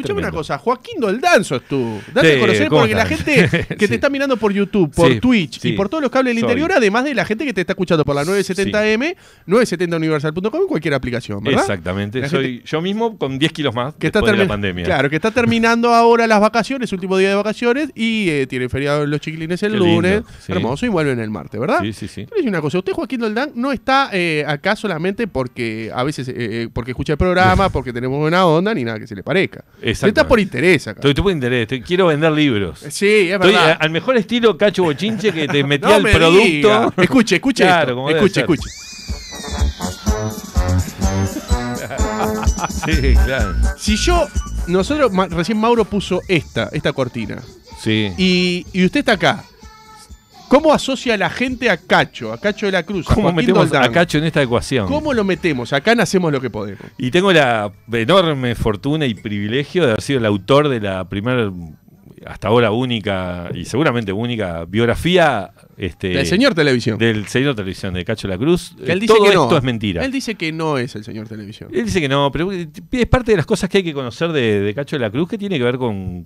Escuchame una cosa, Joaquín Doldanzo es tú. Date a conocer porque la gente que te está mirando por YouTube, por Twitch y por todos los cables del interior, además de la gente que te está escuchando por la 970M, 970universal.com y cualquier aplicación, ¿verdad? Exactamente. Soy yo mismo con 10 kilos más que la pandemia. Claro, que está terminando ahora las vacaciones, último día de vacaciones y eh, tiene feriado los chiquilines el lunes. Hermoso y en el martes, ¿verdad? Sí, sí, sí. Pero una cosa, usted Joaquín Doldán no está eh, acá solamente porque a veces eh, porque escucha el programa, porque tenemos buena onda ni nada que se le parezca estás por interés acá. Estoy, por interés. quiero vender libros. Eh, sí, es verdad. Estoy, al mejor estilo Cacho Bochinche que te metía el producto. Escuche, escuche. esto. escuche, escuche. sí, claro. Si yo. Nosotros, recién Mauro puso esta, esta cortina. Sí. Y, y usted está acá. ¿Cómo asocia la gente a Cacho, a Cacho de la Cruz? ¿Cómo metemos a Cacho en esta ecuación? ¿Cómo lo metemos? Acá nacemos lo que podemos. Y tengo la enorme fortuna y privilegio de haber sido el autor de la primera, hasta ahora única y seguramente única biografía este, del señor televisión. Del señor televisión, de Cacho de La Cruz. él eh, esto es mentira. Él dice que no es el señor televisión. Él dice que no, pero es parte de las cosas que hay que conocer de, Cacho de la Cruz que tiene que ver con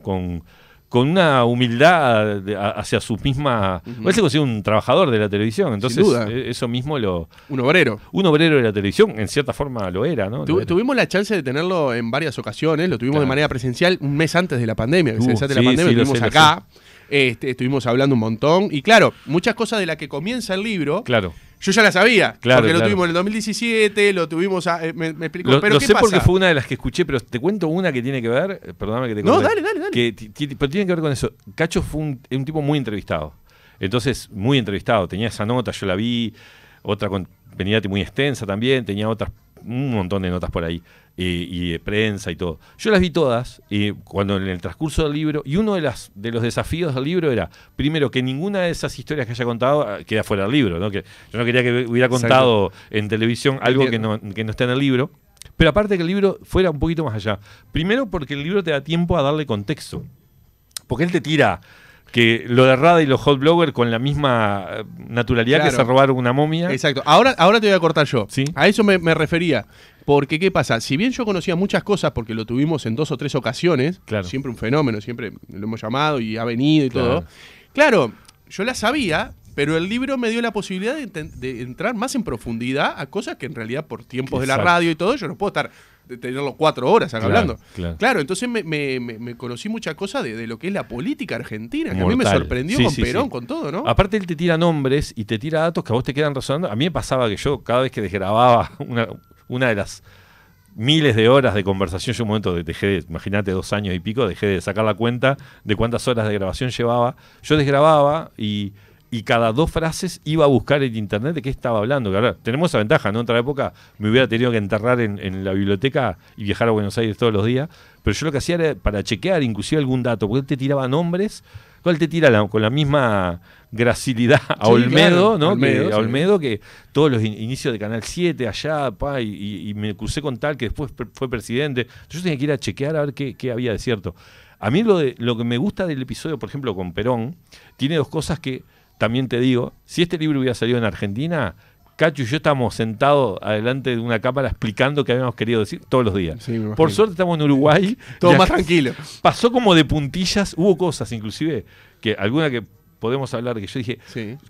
con una humildad hacia su misma. Uh -huh. Él se un trabajador de la televisión, entonces eh, eso mismo lo. Un obrero. Un obrero de la televisión, en cierta forma lo era, ¿no? Tuvimos la chance de tenerlo en varias ocasiones, lo tuvimos de manera presencial un mes antes de la pandemia, uh, la pandemia, estuvimos acá, este, estuvimos hablando un montón, y claro, muchas cosas de las que comienza el libro. Claro yo ya la sabía. porque lo tuvimos en el 2017, lo tuvimos. Eh, me, explico. pero lo ¿qué sé porque fue una de las que escuché, pero te cuento una que tiene que ver. Eh, perdóname que te No, dale, dale, dale. pero tiene que ver con eso. Cacho fue un, tipo muy entrevistado. Entonces, muy entrevistado. Tenía esa nota, yo la vi. Otra con Penidati muy extensa también. Tenía otras. Un montón de notas por ahí y prensa y todo. Yo las vi todas Y cuando en el transcurso del libro, y uno de, las, de los desafíos del libro era, primero, que ninguna de esas historias que haya contado ah, queda fuera del libro, ¿no? que yo no quería que hubiera contado en televisión algo que no, que en el libro. Pero aparte que el libro fuera un poquito más allá. Primero porque el libro te da tiempo a darle contexto. Porque él te tira que lo de Rada y los hot Bloggers con la misma eh, naturalidad que se robaron una momia. Exacto. Ahora, ahora te voy a cortar yo. A eso me refería. Porque, ¿qué pasa? Si bien yo conocía muchas cosas, porque lo tuvimos en dos o tres ocasiones, siempre un fenómeno, siempre lo hemos llamado y ha venido y todo. Claro, yo la sabía, pero el libro me dio la posibilidad de, entrar más en profundidad a cosas que en realidad por tiempos de la radio y todo, yo no puedo estar de cuatro horas hablando. Claro. entonces me, conocí mucha cosa de, lo que es la política argentina, que a mí me sorprendió con Perón, con todo, ¿no? Aparte él te tira nombres y te tira datos que a vos te quedan razonando A mí me pasaba que yo cada vez que desgrababa una, una de las miles de horas de conversación. Yo un momento dejé, de, imagínate, dos años y pico, dejé de sacar la cuenta de cuántas horas de grabación llevaba. Yo desgrababa y, y cada dos frases iba a buscar en internet de qué estaba hablando. tenemos esa ventaja, ¿no? En otra época me hubiera tenido que enterrar en, la biblioteca y viajar a Buenos Aires todos los días. Pero yo lo que hacía era para chequear inclusive algún dato, porque te tiraba nombres, cuál te tira con la misma gracilidad a Olmedo, ¿no? Olmedo, que, todos los inicios de Canal 7 allá, pa, y, me crucé con tal que después fue presidente. Yo tenía que ir a chequear a ver qué, había de cierto. A mí lo, de, lo que me gusta del episodio, por ejemplo, con Perón, tiene dos cosas que también te digo. Si este libro hubiera salido en Argentina, Cacho y yo estábamos sentados adelante de una cámara explicando qué habíamos querido decir todos los días. Por suerte estamos en Uruguay. Todo más tranquilo. Pasó como de puntillas, hubo cosas, inclusive, que alguna que podemos hablar, que yo dije,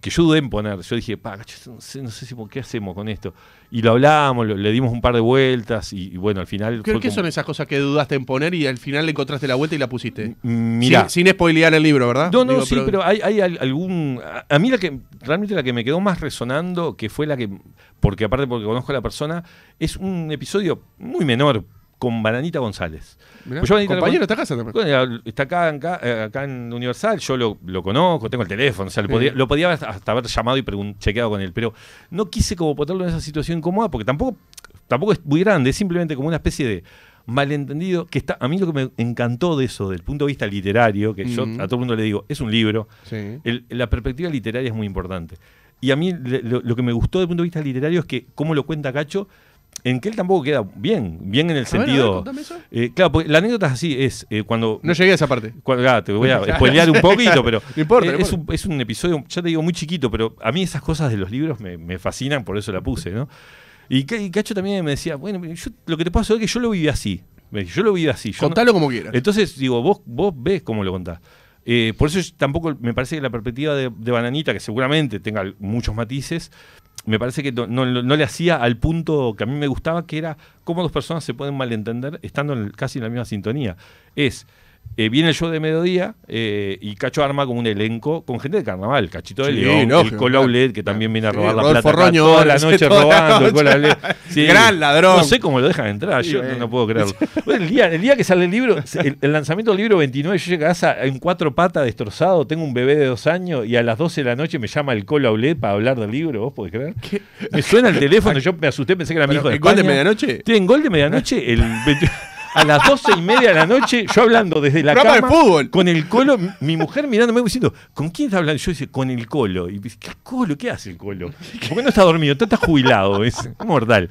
que yo dudé en poner, yo dije, no, sé, si qué hacemos con esto. Y lo hablábamos, le dimos un par de vueltas y, bueno, al final... ¿Qué, son esas cosas que dudaste en poner y al final le encontraste la vuelta y la pusiste? Mira, sin, spoilear el libro, ¿verdad? No, no, sí, pero, hay, algún... A, mí la que realmente la que me quedó más resonando, que fue la que, porque aparte porque conozco a la persona, es un episodio muy menor con Bananita González. Pues compañero, está acá también. Está eh, acá, en Universal, yo lo, conozco, tengo el teléfono, o sea, lo, podía, hasta haber llamado y chequeado con él, pero no quise como ponerlo en esa situación incómoda porque tampoco, tampoco es muy grande, es simplemente como una especie de malentendido, que a mí lo que me encantó de eso, del punto de vista literario, que yo a todo el mundo le digo, es un libro, la perspectiva literaria es muy importante. Y a mí lo, que me gustó desde punto de vista literario es que, como lo cuenta Cacho, en que él tampoco queda bien, bien en el sentido. Eh, claro, porque la anécdota es así, es eh, cuando. No llegué a esa parte. Ah, te voy a spoilear un poquito, pero. es, un, episodio, ya te digo, muy chiquito, pero a mí esas cosas de los libros me, fascinan, por eso la puse, ¿no? Y, Cacho también me decía, bueno, yo, lo que te puedo hacer es que yo lo viví así. Yo lo viví así. Contalo como quieras. Entonces, digo, vos, vos ves cómo lo contás. Eh, por eso tampoco me parece que la perspectiva de, Bananita, que seguramente tenga muchos matices, me parece que no, le hacía al punto que a mí me gustaba, que era cómo dos personas se pueden malentender estando casi en la misma sintonía. Es eh, viene el show de mediodía eh, y Cacho arma con un elenco con gente de carnaval, Cachito de León, el Cola que también viene a robar la plata toda la noche robando. Gran ladrón. No sé cómo lo dejan entrar, yo no, puedo creerlo. el, día, el día que sale el libro, el, lanzamiento del libro 29, yo llego a casa en cuatro patas destrozado, tengo un bebé de dos años y a las 12 de la noche me llama el Cola Aulet para hablar del libro, vos podés creer. Me suena el teléfono, yo me asusté, pensé que era mi hijo de ¿En gol de medianoche? tiene gol de medianoche? El a las doce y media de la noche, yo hablando desde la cama, con el colo, mi mujer mirándome diciendo, ¿con quién está hablando? Yo dice, con el colo. Y dice, ¿qué colo? ¿Qué hace el colo? ¿Por qué no está dormido? Está, estás jubilado, es mortal.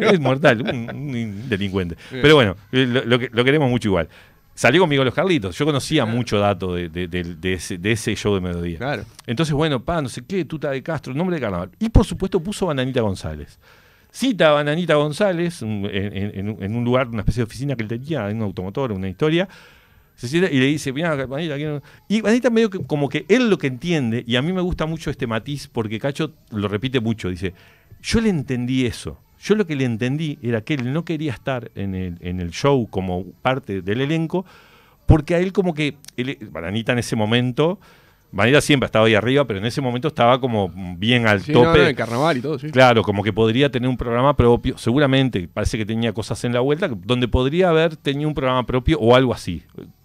Es mortal, un, delincuente. Pero bueno, eh, lo, queremos mucho igual salió conmigo los Carlitos. Yo conocía mucho dato de, ese, de show de mediodía. Entonces, bueno, pa, no sé qué, Tuta de Castro, nombre de carnaval. Y por supuesto puso Bananita González cita a Bananita González en, un lugar, una especie de oficina que él tenía, en un automotor, una historia. y le dice, mirá, Bananita, Y Bananita medio como que él lo que entiende, y a mí me gusta mucho este matiz porque Cacho lo repite mucho, dice, yo le entendí eso. Yo lo que le entendí era que él no quería estar en el, show como parte del elenco, porque a él como que, Bananita en ese momento Vanilla siempre ha estado ahí arriba, pero en ese momento estaba como bien al tope. No, carnaval y todo, sí. Claro, como que podría tener un programa propio, seguramente, parece que tenía cosas en la vuelta, donde podría haber tenido un programa propio o algo así.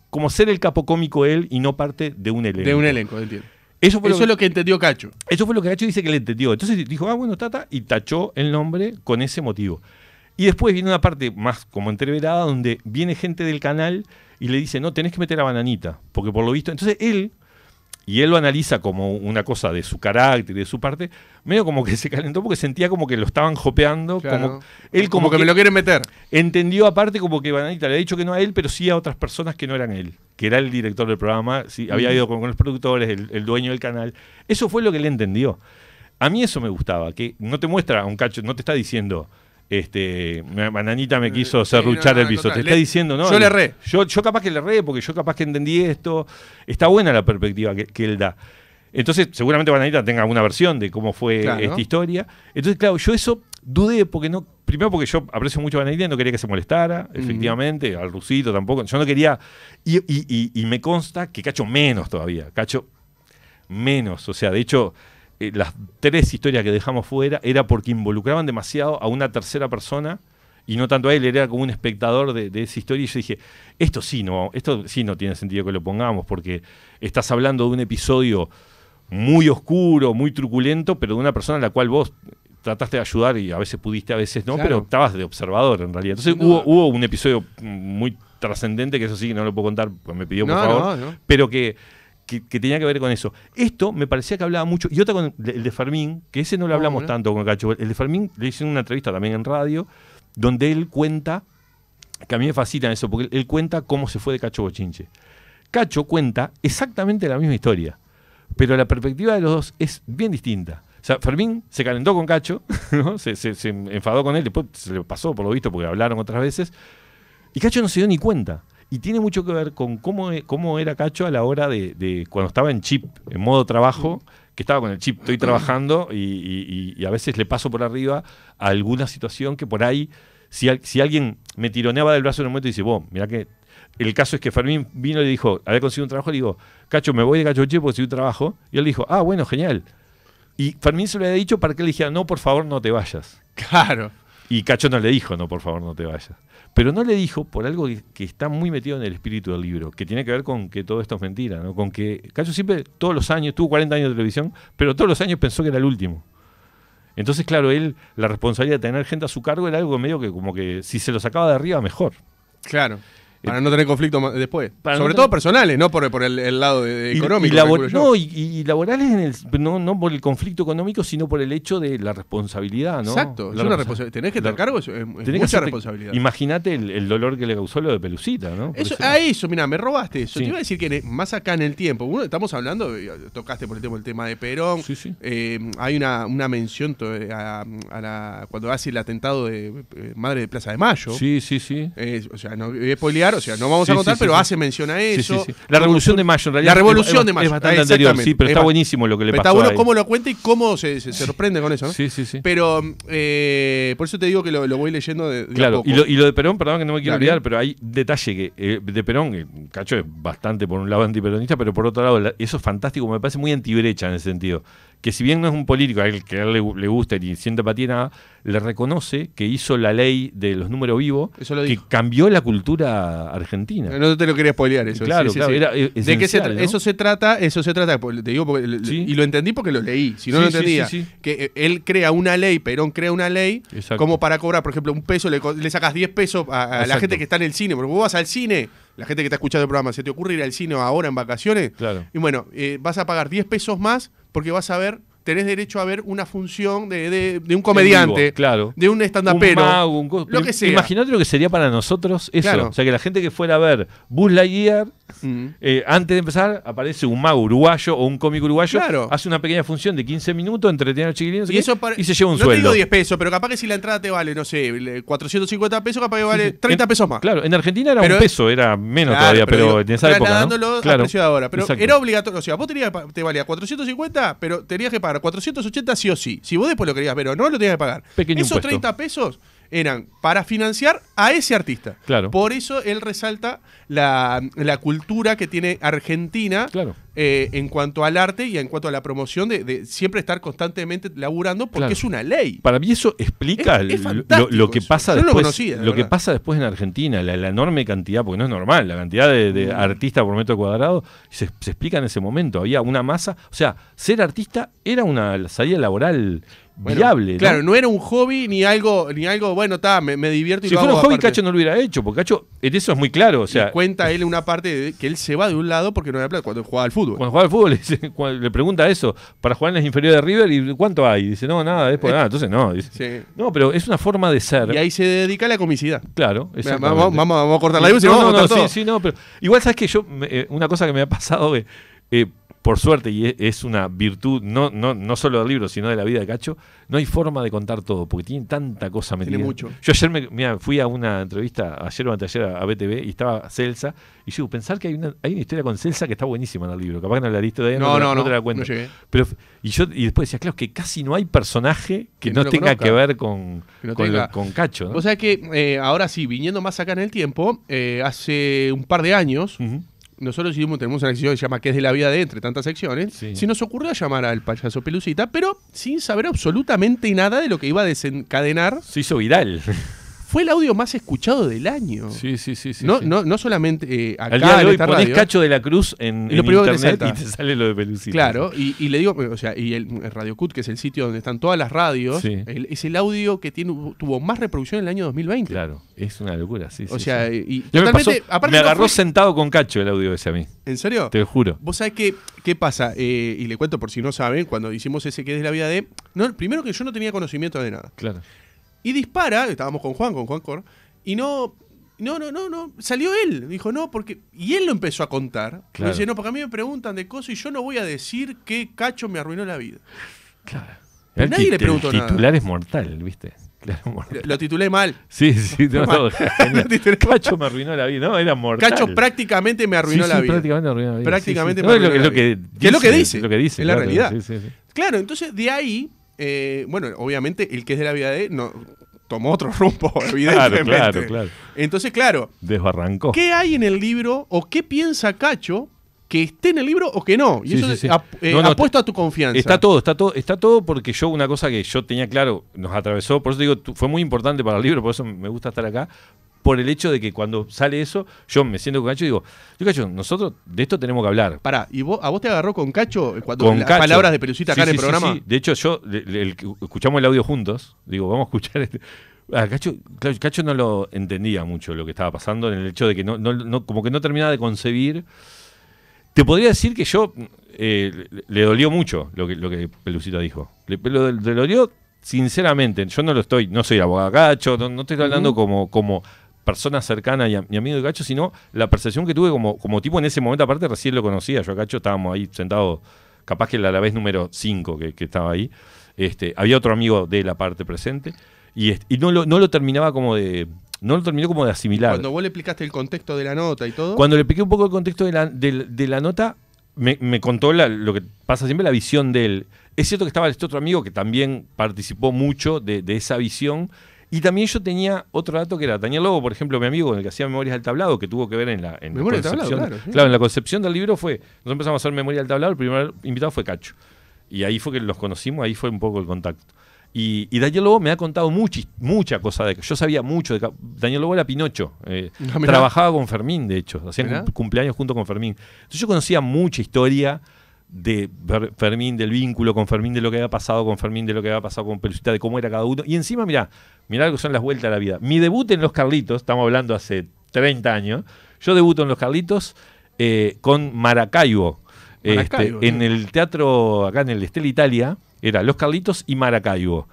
Como ser el capo cómico él y no parte de un elenco. De un elenco, entiendo. Eso, fue es lo que entendió Cacho. Eso fue lo que Cacho dice que le entendió. Entonces dijo, ah, bueno, Tata, y tachó el nombre con ese motivo. Y después viene una parte más como entreverada donde viene gente del canal y le dice, no, tenés que meter a Bananita, porque por lo visto... Entonces él y él lo analiza como una cosa de su carácter y de su parte, medio como que se calentó porque sentía como que lo estaban jopeando. Como, él como, que, me lo quieren meter. Entendió aparte como que Bananita le ha dicho que no a él, pero sí a otras personas que no eran él, que era el director del programa, había ido con, los productores, el, dueño del canal. Eso fue lo que él entendió. A mí eso me gustaba, que no te muestra un cacho, no te está diciendo este, Bananita me eh, quiso serruchar el piso. Te está diciendo, ¿no? Yo le erré. Yo, capaz que le erré, porque yo capaz que entendí esto. Está buena la perspectiva que, él da. Entonces, seguramente Bananita tenga alguna versión de cómo fue esta historia. Entonces, claro, yo eso dudé porque no. Primero, porque yo aprecio mucho a Bananita y no quería que se molestara, efectivamente, al rusito tampoco. Yo no quería. Y, y me consta que cacho menos todavía. Cacho menos. O sea, de hecho eh, las tres historias que dejamos fuera era porque involucraban demasiado a una tercera persona y no tanto a él, era como un espectador de, esa historia. Y yo dije, esto sí, no, esto sí no tiene sentido que lo pongamos, porque estás hablando de un episodio muy oscuro, muy truculento, pero de una persona a la cual vos trataste de ayudar y a veces pudiste, a veces no, pero estabas de observador en realidad. Entonces hubo, un episodio muy trascendente, que eso sí, no lo puedo contar, pues me pidió por favor, pero que que, tenía que ver con eso. Esto me parecía que hablaba mucho, y otra con el, de Fermín, que ese no lo hablamos tanto con Cacho. El de Fermín le hice una entrevista también en radio, donde él cuenta, que a mí me fascina eso, porque él cuenta cómo se fue de Cacho Bochinche. Cacho cuenta exactamente la misma historia, pero la perspectiva de los dos es bien distinta. O sea, Fermín se calentó con Cacho, se, se enfadó con él, después se le pasó por lo visto porque hablaron otras veces, y Cacho no se dio ni cuenta. Y tiene mucho que ver con cómo, e, cómo era Cacho a la hora de, cuando estaba en chip, en modo trabajo, que estaba con el chip, estoy trabajando y, a veces le paso por arriba alguna situación que por ahí, si, si alguien me tironeaba del brazo en un momento y dice, vos, mira que el caso es que Fermín vino y le dijo, había conseguido un trabajo, le digo, Cacho, me voy de Cacho chip porque un trabajo. Y él dijo, ah, bueno, genial. Y Fermín se lo había dicho para que él dijera, no, por favor, no te vayas. Claro. Y Cacho no le dijo, no, por favor, no te vayas. Pero no le dijo por algo que, está muy metido en el espíritu del libro, que tiene que ver con que todo esto es mentira, ¿no? Con que Cacho siempre, todos los años, tuvo 40 años de televisión, pero todos los años pensó que era el último. Entonces, claro, él, la responsabilidad de tener gente a su cargo era algo medio que como que si se lo sacaba de arriba, mejor. Claro. Para no tener conflicto después. Sobre todo personales, no por, el, lado económico. Y, no, y, laborales en el, no, por el conflicto económico, sino por el hecho de la responsabilidad, ¿no? Exacto. Tenés que estar cargo, es, mucha responsabilidad. Imagínate el, dolor que le causó lo de Pelucita, ¿no? eso, a eso, mira, me robaste eso. Te iba a decir que más acá en el tiempo, uno, estamos hablando, ah, tocaste por el tema, el tema de Perón. Eh, hay una, mención eh, a, cuando hace el atentado de eh, Madre de Plaza de Mayo. Sí, sí, sí. o sea, no voy a o sea, no vamos a contar, pero hace mención a eso. La Revolución de Mayo, en realidad. La Revolución de Mayo. bastante anterior, sí, pero está buenísimo lo que le pasó. Está bueno cómo lo cuenta y cómo se, se, sorprende con eso, ¿no? Sí, sí, sí. Pero eh, por eso te digo que lo, voy leyendo de, Claro, Y, lo, y, lo, de Perón, perdón que no me quiero olvidar, pero hay detalle que eh, de Perón, Cacho es bastante por un lado antiperonista, pero por otro lado, eso es fantástico, me parece muy antibrecha en ese sentido que si bien no es un político a él que le, gusta y siente patina nada, le reconoce que hizo la ley de los números vivos que cambió la cultura argentina. No te lo quería spoilear eso. Claro, sí, claro, eh, ¿De qué se Eso se trata, eso se trata, te digo porque, y lo entendí porque lo leí, si no lo entendía, que eh, él crea una ley, Perón crea una ley como para cobrar, por ejemplo, un peso, le, sacas 10 pesos a, la gente que está en el cine, porque vos vas al cine la gente que está escuchando el programa, ¿se te ocurre ir al cine ahora en vacaciones? Claro. Y bueno, eh, vas a pagar 10 pesos más porque vas a ver tenés derecho a ver una función de, de, un comediante, claro. de un estandapero, un, lo que sea. Imagínate lo que sería para nosotros eso. O sea, que la gente que fuera a ver Buzz Lightyear eh, antes de empezar, aparece un mago uruguayo o un cómico uruguayo. Claro. Hace una pequeña función de 15 minutos, entretiene a los y, y se lleva un sueldo. No te digo 10 pesos, pero capaz que si la entrada te vale, no sé, 450 pesos, capaz que vale 30 pesos más. Claro, en Argentina era un peso, era menos todavía, pero, en esa época. Pero era obligatorio. O sea, vos tenías te valía 450, pero tenías que pagar 480 sí o sí. Si vos después lo querías ver no, lo tenías que pagar. Esos 30 pesos eran para financiar a ese artista. Claro. Por eso él resalta la, cultura que tiene Argentina eh, en cuanto al arte y en cuanto a la promoción de, siempre estar constantemente laburando porque es una ley. Para mí eso explica lo, que pasa después. lo, que pasa después en Argentina, la, enorme cantidad, porque no es normal, la cantidad de, artistas por metro cuadrado, se, se explica en ese momento. Había una masa, o sea, ser artista era una salida laboral Claro, no era un hobby ni algo, ni algo bueno, está, me, divierto y Si fuera un hobby, Cacho no lo hubiera hecho, porque Cacho, en eso es muy claro. O sea, cuenta él una parte de que él se va de un lado porque no había plata cuando jugaba al fútbol. Cuando jugaba al fútbol, le pregunta eso, para jugar en las inferiores de River, ¿y cuánto hay? dice, no, nada, después eh, nada. Entonces, no. Dice, No, pero es una forma de ser. Y ahí se dedica a la comicidad. Claro, vamos, vamos, vamos, a cortar la luz y no, no, no, pero igual sabes que yo, eh, una cosa que me ha pasado, eh, eh por suerte, y e, es una virtud, no, no, no solo del libro, sino de la vida de Cacho, no hay forma de contar todo, porque tiene tanta cosa metida. Tiene mucho. Yo ayer me, fui a una entrevista, ayer o anteayer a, BTV, y estaba Celsa, y yo pensar que hay una, hay una historia con Celsa que está buenísima en el libro, capaz que no la lista de ella, no, no, no, te la cuento. Pero, y, yo, y después decía, claro, que casi no hay personaje que, no, tenga que ver con, con, Cacho. O sea que eh, ahora sí, viniendo más acá en el tiempo, eh, hace un par de años nosotros hicimos, tenemos una sección que se llama ¿Qué es de la vida de? Entre tantas secciones. Si Se nos ocurrió llamar al payaso Pelucita, pero sin saber absolutamente nada de lo que iba a desencadenar. Se hizo viral fue el audio más escuchado del año. Sí, sí, sí. no, no, no solamente eh, acá Al día de hoy ponés Cacho de la Cruz en, y lo de internet te te sale lo de Pelucita. Claro, y, le digo, o sea, y el, Radio Cut, que es el sitio donde están todas las radios, es el audio que tuvo más reproducción en el año 2020. Claro, es una locura, sí. O sea, y me, agarró sentado con Cacho el audio ese a mí. ¿En serio? Te juro. Vos sabés qué ¿qué pasa? Eh, y le cuento por si no saben, cuando hicimos ese que es la vida de... No, primero que yo no tenía conocimiento de nada. Claro. Y dispara, estábamos con Juan, con Juan Cor, y no, no, no, no, salió él. Dijo, no, porque. Y él lo empezó a contar. Dice, no, porque a mí me preguntan de cosas y yo no voy a decir que Cacho me arruinó la vida. Claro. nadie le preguntó el titular es mortal, ¿viste? Lo, titulé mal. Sí, sí, no, no, Cacho me arruinó la vida, no, era mortal. Cacho prácticamente me arruinó la sí, vida. Prácticamente arruinó la vida. Prácticamente me arruinó la vida. es lo que dice. Es lo que dice. Es la realidad. Claro, entonces de ahí eh, bueno, obviamente el que es de la vida de no, tomó otro rumbo, evidentemente. Claro, claro, claro. Entonces, claro. Desbarrancó. ¿Qué hay en el libro o qué piensa Cacho que esté en el libro o que no. Y eso es eh, apuesto a tu confianza. Está todo, está todo, está todo porque yo, una cosa que yo tenía claro, nos atravesó, por eso digo, fue muy importante para el libro, por eso me gusta estar acá, por el hecho de que cuando sale eso, yo me siento con Cacho y digo, yo Cacho, nosotros de esto tenemos que hablar. Pará, ¿y a vos te agarró con Cacho eh, cuando las palabras de pelucita acá en el programa? sí, programa? De hecho, yo escuchamos el audio juntos, digo, vamos a escuchar este. Ah, Cacho, no lo entendía mucho lo que estaba pasando, en el hecho de que no, no, como que no terminaba de concebir. Te podría decir que yo eh, le, dolió mucho lo que, lo que Pelucita dijo. Le, dolió sinceramente. Yo no lo estoy, no soy abogado Cacho, no, te estoy hablando como, como persona cercana y, a, mi amigo de Cacho, sino la percepción que tuve como, como tipo en ese momento, aparte recién lo conocía, yo a Cacho estábamos ahí sentados, capaz que la vez número 5 que, estaba ahí, este, había otro amigo de la parte presente, y, y no, lo, no lo terminaba como de, no lo terminó como de asimilar. Cuando vos le explicaste el contexto de la nota y todo. Cuando le expliqué un poco el contexto de la, la nota, me, contó lo que pasa siempre, la visión de él. Es cierto que estaba este otro amigo que también participó mucho de esa visión y también yo tenía otro dato que era Daniel Lobo, por ejemplo, mi amigo, en el que hacía Memorias del Tablado, que tuvo que ver en la, en la concepción. claro, en la concepción del libro fue, nosotros empezamos a hacer Memoria del Tablado, el primer invitado fue Cacho. Y ahí fue que los conocimos, ahí fue un poco el contacto. Y, Daniel Lobo me ha contado muchas mucha cosa de Yo sabía mucho de Daniel Lobo era Pinocho. Eh, ah, trabajaba con Fermín, de hecho. Hacían cumpleaños junto con Fermín. Entonces yo conocía mucha historia de Fermín, del vínculo con Fermín, de lo que había pasado con Fermín, de lo que había pasado con Pelucita, de cómo era cada uno. Y encima, mirá, mirá lo que son las vueltas a la vida. Mi debut en Los Carlitos, estamos hablando hace 30 años, yo debuto en Los Carlitos eh, con Maracaibo, este, en el teatro, acá en el Estel Italia, era Los Carlitos y Maracaibo.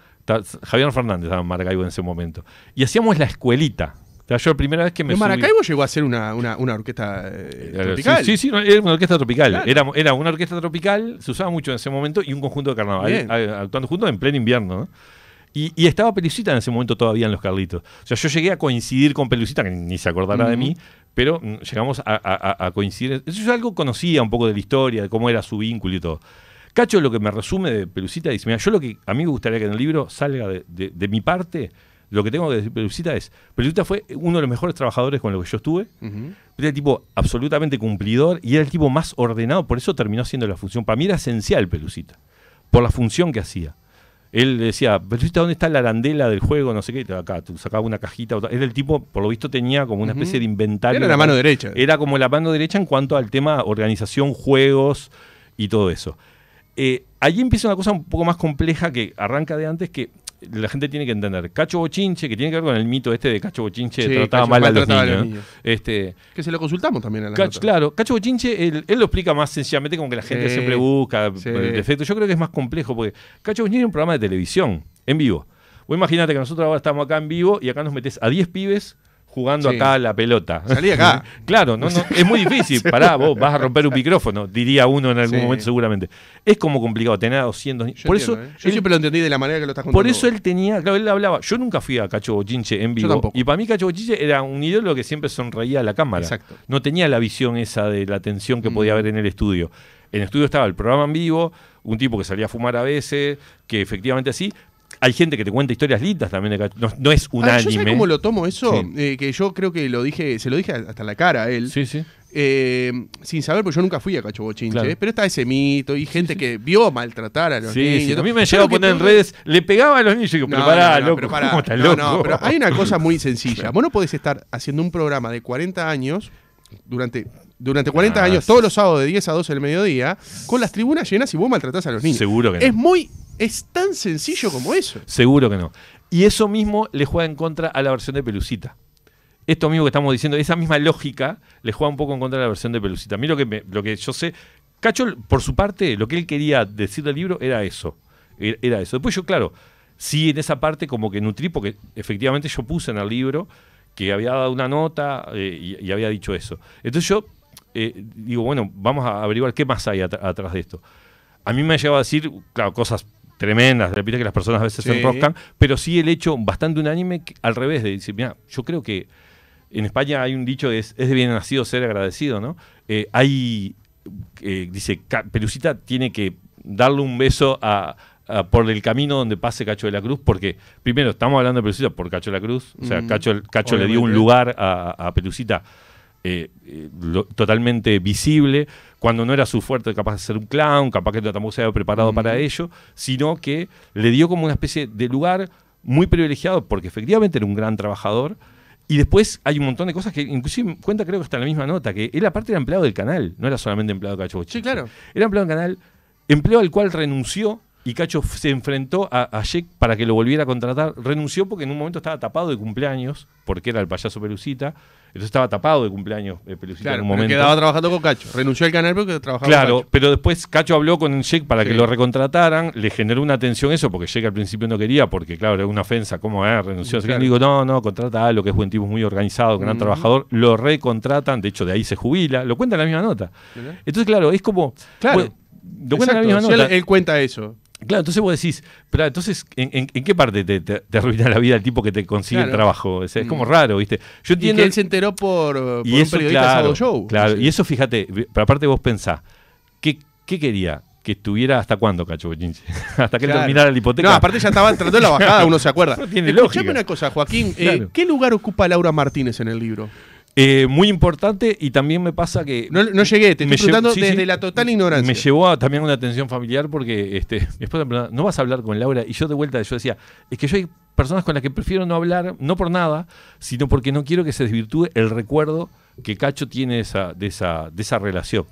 Javier Fernández estaba en Maracaibo en ese momento. Y hacíamos la escuelita sea, yo la primera vez que me. Maracaibo llegó a ser una, orquesta eh, eh, tropical. Sí, sí, era una orquesta tropical. Era, una orquesta tropical, se usaba mucho en ese momento, y un conjunto de carnaval, actuando juntos en pleno invierno. Y, estaba Pelucita en ese momento todavía en Los Carlitos. O sea, yo llegué a coincidir con Pelucita, que ni se acordará de mí, pero mm, llegamos a, coincidir. Eso yo algo conocía un poco de la historia, de cómo era su vínculo y todo. Cacho lo que me resume de Pelucita dice, mira, yo lo que a mí me gustaría que en el libro salga de mi parte lo que tengo que decir Pelucita es, Pelucita fue uno de los mejores trabajadores con los que yo estuve. Era el tipo absolutamente cumplidor y era el tipo más ordenado, por eso terminó siendo la función. Para mí era esencial Pelucita, por la función que hacía. Él decía, Pelucita, ¿dónde está la arandela del juego? No sé qué, acá, tú sacaba una cajita. Era el tipo, por lo visto, tenía como una especie de inventario. Era la mano derecha. Era como la mano derecha en cuanto al tema organización, juegos y todo eso. Eh, allí empieza una cosa un poco más compleja que arranca de antes, que la gente tiene que entender. Cacho Bochinche, que tiene que ver con el mito este de Cacho Bochinche, que trataba mal a los, niños, Este, que se lo consultamos también a la gente Claro, Cacho Bochinche, él, lo explica más sencillamente como que la gente siempre busca el defecto. Yo creo que es más complejo porque Cacho Bochinche es un programa de televisión, en vivo. Vos imagínate que nosotros ahora estamos acá en vivo y acá nos metes a 10 pibes jugando acá la pelota. Salí acá. claro, no, no, es muy difícil. Pará, vos vas a romper un micrófono, diría uno en algún momento seguramente. Es como complicado tener a 200 niños. Por eso, ¿eh? Yo siempre lo entendí de la manera que lo estás contando. Por eso él tenía, claro, él hablaba. Yo nunca fui a Cacho Bochinche en vivo. Y para mí Cacho Bochinche era un ídolo que siempre sonreía a la cámara. Exacto. No tenía la visión esa de la tensión que podía mm. haber en el estudio. En el estudio estaba el programa en vivo, un tipo que salía a fumar a veces, que efectivamente así, hay gente que te cuenta historias lindas también de no, no, es un ah, cómo lo tomo eso? Eh, que yo creo que lo dije, se lo dije hasta la cara a él. Sí, sí. Eh, sin saber, porque yo nunca fui a Cacho Bochinche, pero está ese mito y gente que vio maltratar a los niños. Sí, A mí me llegó a poner en redes, le pegaba a los niños y digo, loco, loco? No, pero hay una cosa muy sencilla. Vos no podés estar haciendo un programa de 40 años durante durante 40 ah, años, todos los sábados de 10 a 12 del mediodía, con las tribunas llenas y vos maltratás a los niños. Seguro que no. Es muy es tan sencillo como eso. Seguro que no. Y eso mismo le juega en contra a la versión de Pelucita. Esto mismo que estamos diciendo, esa misma lógica le juega un poco en contra a la versión de Pelucita. A mí lo que, lo que yo sé, Cacho, por su parte, lo que él quería decir del libro era eso. Er, era eso. Después yo, claro, sí en esa parte como que nutrí, porque efectivamente yo puse en el libro que había dado una nota eh, y, había dicho eso. Entonces yo eh, digo, bueno, vamos a averiguar qué más hay atrás de esto. A mí me ha llegado a decir, claro, cosas tremendas, repite que las personas a veces se enroscan, pero sí el hecho bastante unánime al revés de decir, mira, yo creo que en España hay un dicho, es, es de bien nacido ser agradecido, ¿no? Eh, hay, eh, dice, Pelusita tiene que darle un beso a, por el camino donde pase Cacho de la Cruz, porque primero estamos hablando de Pelucita por Cacho de la Cruz, o sea, mm, Cacho, Cacho le dio un lugar a, a Pelucita eh, eh, totalmente visible, cuando no era su fuerte, capaz de ser un clown, capaz que tampoco se había preparado para ello, sino que le dio como una especie de lugar muy privilegiado, porque efectivamente era un gran trabajador. Y después hay un montón de cosas que inclusive cuenta creo que está en la misma nota, que él aparte era empleado del canal, no era solamente empleado de Cacho Sí, claro. Era empleado del canal, empleo al cual renunció y Cacho se enfrentó a, a para que lo volviera a contratar. Renunció porque en un momento estaba tapado de cumpleaños, porque era el payaso Pelucita. Entonces estaba tapado de cumpleaños de eh, en un momento. quedaba trabajando con Cacho. Renunció al canal porque trabajaba con Cacho. pero después Cacho habló con Jack para que lo recontrataran. Le generó una tensión eso, porque Jack al principio no quería, porque claro, era una ofensa. ¿Cómo es? Eh? renunció? digo, no, no, contrata a lo que es buen tipo, muy organizado, gran trabajador. Lo recontratan, de hecho de ahí se jubila. Lo cuenta en la misma nota. Entonces, claro, es como... Claro. lo cuenta él cuenta eso. Claro, entonces vos decís, pero entonces, ¿en, qué parte te, arruina la vida el tipo que te consigue el trabajo? es como mm. raro, ¿viste? Yo Y él se enteró por, un periodista claro, y eso fíjate, pero aparte vos pensás, ¿qué, quería? que estuviera hasta cuándo, Cacho hasta que terminara la hipoteca. No, aparte ya estaba entrando en la bajada, uno se acuerda. tiene Escuchame una cosa, Joaquín. Eh, ¿Qué lugar ocupa Laura Martínez en el libro? Eh, muy importante y también me pasa que... No, llegué, te estoy preguntando desde la total ignorancia. Me llevó también una atención familiar porque este, mi esposa me ¿no vas a hablar con Laura? Y yo de vuelta yo decía, es que yo hay personas con las que prefiero no hablar, no por nada, sino porque no quiero que se desvirtúe el recuerdo que Cacho tiene de esa, de esa, de esa relación.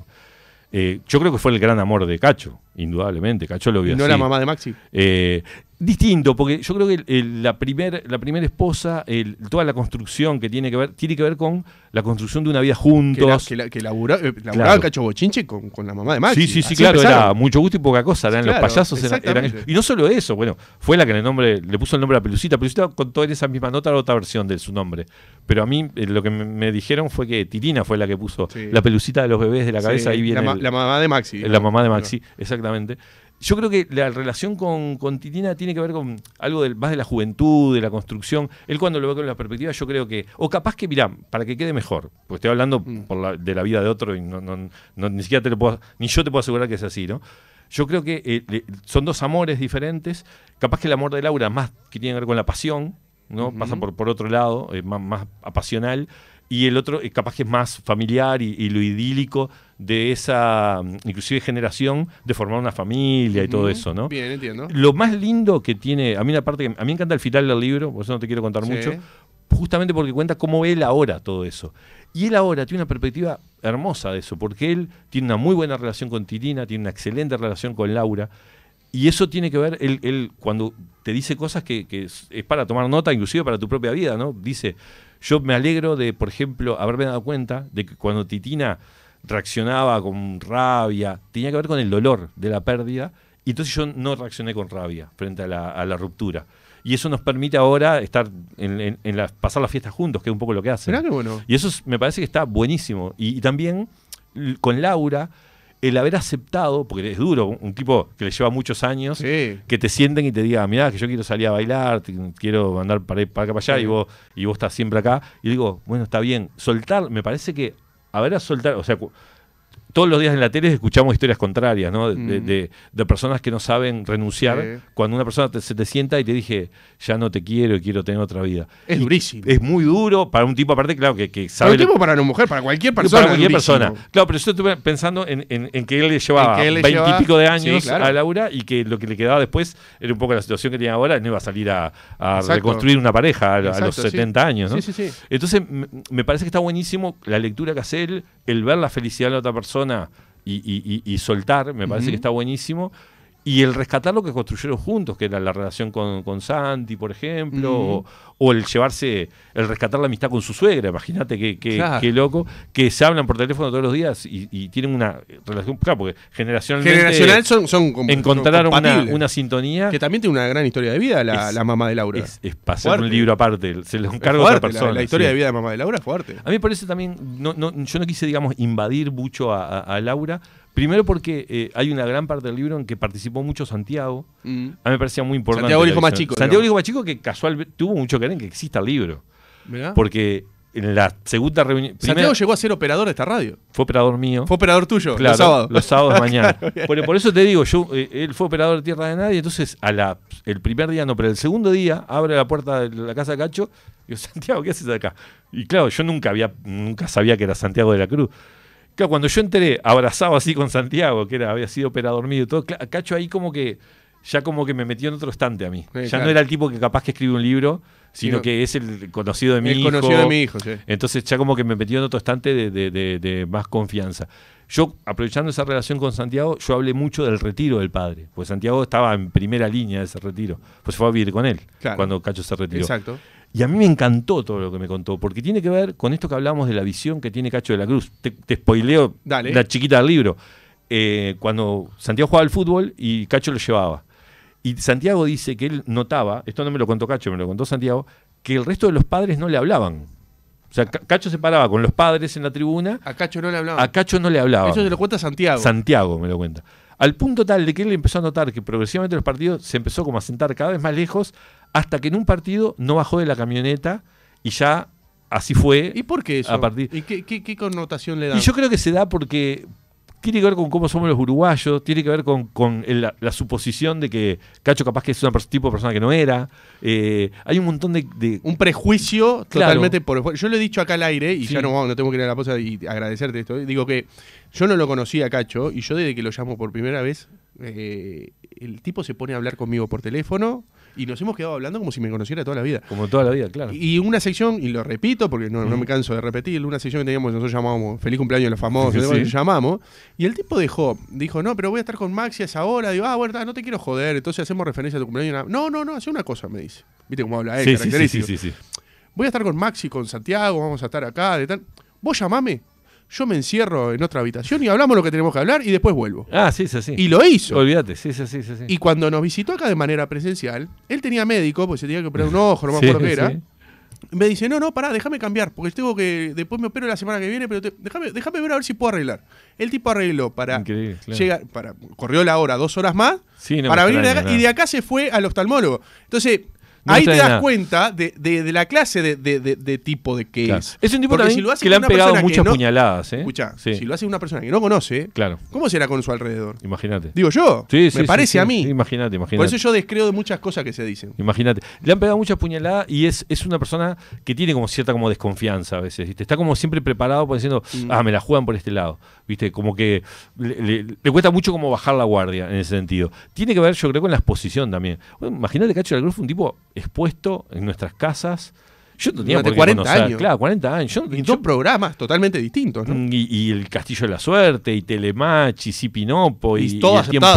Eh, yo creo que fue el gran amor de Cacho, indudablemente. Cacho lo vio ¿No la era mamá de Maxi? Eh, Distinto, porque yo creo que la primera la esposa, el, toda la construcción que tiene que ver, tiene que ver con la construcción de una vida juntos. Que, la, eh, laburaba Cacho Bochinche con, la mamá de Maxi. Sí, sí, claro, era mucho gusto y poca cosa, eran los payasos. Eran, y no solo eso, bueno, fue la que le, nombre, le puso el nombre a Pelucita. Pelucita contó en esa misma nota otra versión de su nombre. Pero a mí eh, lo que me, dijeron fue que Tirina fue la que puso la pelucita de los bebés de la cabeza. ahí viene la, mamá de Maxi. La mamá de Maxi, exactamente yo creo que la relación con, con, Titina tiene que ver con algo más de la juventud, de la construcción. Él cuando lo ve con la perspectiva, yo creo que, o capaz que, mirá, para que quede mejor, porque estoy hablando mm. de la vida de otro y ni siquiera te puedo, ni yo te puedo asegurar que es así, ¿no? Yo creo que eh, son dos amores diferentes. Capaz que el amor de Laura más que tiene que ver con la pasión, ¿no? Pasa por, por otro lado, es eh, más, más apasional. Y el otro eh, capaz que es más familiar y, y lo idílico de esa, inclusive generación, de formar una familia y todo eso, ¿no? Bien, entiendo. Lo más lindo que tiene, a mí la parte a mí me encanta el final del libro, por eso no te quiero contar mucho, justamente porque cuenta cómo él ahora todo eso. Y él ahora tiene una perspectiva hermosa de eso, porque él tiene una muy buena relación con Titina, tiene una excelente relación con Laura, y eso tiene que ver, él, cuando te dice cosas que, es, es, para tomar nota, inclusive para tu propia vida, ¿no? Dice, yo me alegro de, por ejemplo, haberme dado cuenta de que cuando Titina reaccionaba con rabia, tenía que ver con el dolor de la pérdida, y entonces yo no reaccioné con rabia frente a la, ruptura. Y eso nos permite ahora estar en, las, pasar las fiestas juntos, que es un poco lo que hacen. bueno. Y eso me parece que está buenísimo. Y, también con Laura, el haber aceptado, porque es duro, un tipo que le lleva muchos años, que te sienten y te diga, mirá, que yo quiero salir a bailar, quiero andar para, acá, para allá, y, vos, y vos estás siempre acá. Y digo, bueno, está bien, soltar, me parece que a soltar, o sea, todos los días en la tele escuchamos historias contrarias, ¿no? De, personas que no saben renunciar. Cuando una persona se te sienta y te dije, ya no te quiero, y quiero tener otra vida. Es durísimo. Es muy duro para un tipo, aparte, claro, que, sabe. Para un tipo, para una mujer, para cualquier persona. cualquier persona. Claro, pero yo estuve pensando en, que él le llevaba veintipico de años a Laura y que lo que le quedaba después era un poco la situación que tenía ahora, no iba a salir a, reconstruir una pareja a, los 70 años, ¿no? Entonces, me parece que está buenísimo la lectura que hace él, el ver la felicidad de la otra persona y, soltar, me parece que está buenísimo y el rescatar lo que construyeron juntos, que era la relación con, con Santi, por ejemplo, o, el llevarse, el rescatar la amistad con su suegra, imagínate qué que, loco, que se hablan por teléfono todos los días y, tienen una relación, claro, porque generacionalmente Generacional son, son encontraron una, sintonía. Que también tiene una gran historia de vida la, mamá de Laura. Es, es pasar un libro aparte, se lo encargo a otra persona. La, historia de vida de mamá de Laura es fuerte. A mí me parece también, no, no, yo no quise, digamos, invadir mucho a Laura, Primero porque eh, hay una gran parte del libro en que participó mucho Santiago. Mm. A mí me parecía muy importante. Santiago hijo más Santiago hijo más que casualmente tuvo mucho que ver en que exista el libro. Porque en la segunda reunión. Santiago llegó a ser operador de esta radio. Fue operador mío. Fue operador tuyo, los sábados. Los sábados mañana. por eso te digo, eh, él fue operador de Tierra de Nadie, entonces a el primer día no, pero el segundo día abre la puerta de la casa de Cacho. Y dice, Santiago, ¿qué haces acá? Y claro, yo nunca había, nunca sabía que era Santiago de la Cruz. Claro, cuando yo entré abrazado así con Santiago, que era, había sido operador mío y todo, Cacho ahí como que ya como que me metió en otro estante a mí. ya no era el tipo que capaz que escribe un libro, sino que es el conocido de mi hijo. conocido de mi hijo, sí. Entonces ya como que me metió en otro estante de, más confianza. Yo, aprovechando esa relación con Santiago, yo hablé mucho del retiro del padre, pues Santiago estaba en primera línea de ese retiro, pues fue a vivir con él cuando Cacho se retiró. Exacto. Y a mí me encantó todo lo que me contó, porque tiene que ver con esto que hablamos de la visión que tiene Cacho de la Cruz. Te, spoileo la chiquita del libro. Eh, cuando Santiago jugaba al fútbol y Cacho lo llevaba. Y Santiago dice que él notaba, esto no me lo contó Cacho, me lo contó Santiago, que el resto de los padres no le hablaban. O sea, Cacho se paraba con los padres en la tribuna. A Cacho no le hablaba. A Cacho no le hablaba. Eso se lo cuenta Santiago. Santiago me lo cuenta. Al punto tal de que él empezó a notar que progresivamente los partidos se empezó como a sentar cada vez más lejos hasta que en un partido no bajó de la camioneta y ya así fue. ¿Y por qué eso? ¿Y qué, connotación le da? Y yo creo que se da porque tiene que ver con cómo somos los uruguayos, tiene que ver con, la, suposición de que Cacho capaz que es un tipo de persona que no era. Eh, hay un montón de... Un prejuicio totalmente por... Yo lo he dicho acá al aire, y ya no, tengo que ir a la posa y agradecerte esto. Digo que yo no lo conocía a Cacho, y yo desde que lo llamo por primera vez, eh, el tipo se pone a hablar conmigo por teléfono, y nos hemos quedado hablando como si me conociera toda la vida. Como toda la vida, claro. Y una sección, y lo repito porque no, me canso de repetir una sección que teníamos, nosotros llamábamos Feliz cumpleaños de los famosos, llamamos, y el tipo dejó, dijo, no, pero voy a estar con Maxi a esa hora, digo, ah, bueno, no te quiero joder, entonces hacemos referencia a tu cumpleaños. No, no, no, hace una cosa, me dice. Viste cómo habla él, característico. Sí, sí, sí, Voy a estar con Maxi, con Santiago, vamos a estar acá, de tal. Vos llamame yo me encierro en otra habitación y hablamos lo que tenemos que hablar y después vuelvo. Ah, sí, sí, sí. Y lo hizo. Olvídate, sí, sí, sí, Y cuando nos visitó acá de manera presencial, él tenía médico, pues se tenía que operar un ojo, no me acuerdo era. Me dice, no, no, pará, déjame cambiar, porque tengo que, después me opero la semana que viene, pero déjame, ver a ver si puedo arreglar. El tipo arregló para llegar, para, corrió la hora, dos horas más, para venir de acá, y de acá se fue al oftalmólogo. Entonces, ahí te das cuenta de, la clase de, tipo de que es. Es un tipo que le han pegado muchas puñaladas. ¿eh? si lo hace una persona que no conoce, claro. ¿cómo será con su alrededor? Imagínate. Digo yo, me parece a mí. Imagínate, imagínate. Por eso yo descreo de muchas cosas que se dicen. Imagínate. Le han pegado muchas puñaladas y es, es una persona que tiene como cierta como desconfianza a veces. ¿viste? Está como siempre preparado por diciendo, mm. ah, me la juegan por este lado. ¿Viste? Como que le, cuesta mucho como bajar la guardia en ese sentido. Tiene que ver, yo creo, con la exposición también. imagínate que Cacho de la Cruz un tipo expuesto en nuestras casas. Yo tenía 40 años. Claro, 40 años. y programas totalmente distintos. Mm, y, El Castillo de la Suerte, y Telemach, y Cipinopo, y, y, todo el Tiempo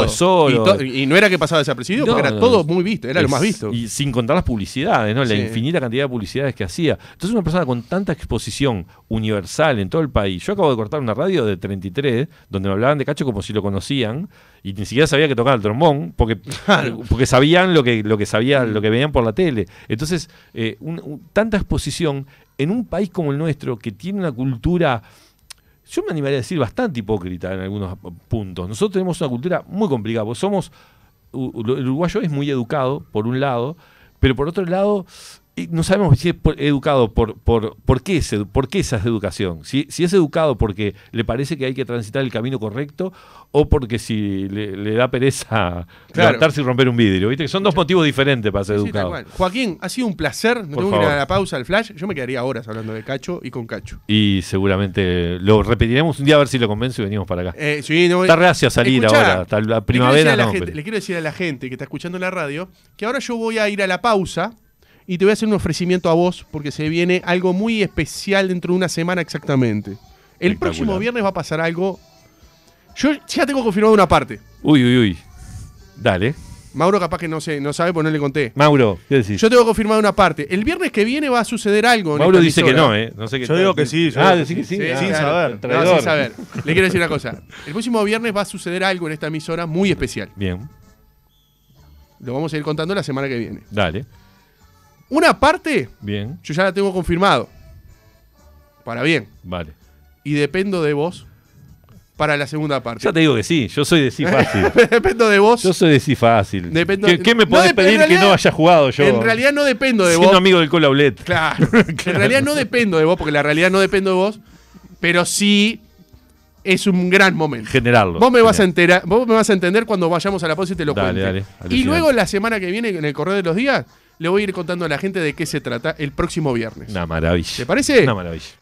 Y, no era que pasaba desapercibido, porque era todo muy visto, era lo más visto. Y sin contar las publicidades, ¿no? la infinita cantidad de publicidades que hacía. Entonces, una persona con tanta exposición universal en todo el país. Yo acabo de cortar una radio de 33, donde me hablaban de Cacho como si lo conocían y ni siquiera sabía que tocaba el trombón, porque, porque sabían lo que, lo que sabía, lo que veían por la tele. Entonces, eh, tanta exposición en un país como el nuestro, que tiene una cultura, yo me animaría a decir, bastante hipócrita en algunos puntos. Nosotros tenemos una cultura muy complicada, porque somos, el uruguayo es muy educado, por un lado, pero por otro lado, no sabemos si es educado por, por, por, qué, es, por qué esa es educación. Si, si, es educado porque le parece que hay que transitar el camino correcto o porque si le, da pereza claro. y romper un vidrio. son dos motivos diferentes para ser educado. Joaquín, ha sido un placer. No tengo a la pausa al flash. Yo me quedaría horas hablando de Cacho y con Cacho. Y seguramente lo repetiremos un día a ver si lo convenzo y venimos para acá. Eh, sí, no, está reacia salir ahora, la primavera. Le quiero, le quiero decir a la gente que está escuchando la radio que ahora yo voy a ir a la pausa. Y te voy a hacer un ofrecimiento a vos porque se viene algo muy especial dentro de una semana exactamente. El próximo viernes va a pasar algo. Yo ya tengo confirmado una parte. Uy, uy, uy. Dale. Mauro capaz que no sé, no sabe porque no le conté. Mauro, ¿qué decís? Yo tengo confirmado una parte. El viernes que viene va a suceder algo. En Mauro dice que no, ¿eh? yo digo que sí. ah, decís que sí. Ah, sin saber. sin saber. Le quiero decir una cosa. El próximo viernes va a suceder algo en esta emisora muy especial. Bien. Lo vamos a ir contando la semana que viene. Dale. Una parte, bien. yo ya la tengo confirmado. Para bien. Vale. Y dependo de vos para la segunda parte. Ya te digo que sí, yo soy de sí fácil. dependo de vos. Yo soy de sí fácil. ¿Qué, me podés pedir que no haya jugado yo? En realidad no dependo de vos. Siendo amigo del Colaulet. Claro, claro. En realidad no dependo de vos, porque la realidad no dependo de vos, pero sí es un gran momento. Generarlo. Vos me vas a enterar, vos me vas a entender cuando vayamos a la posición y te lo dale, y luego la semana que viene en el correo de los días le voy a ir contando a la gente de qué se trata el próximo viernes. Una maravilla. ¿Te parece? Una maravilla.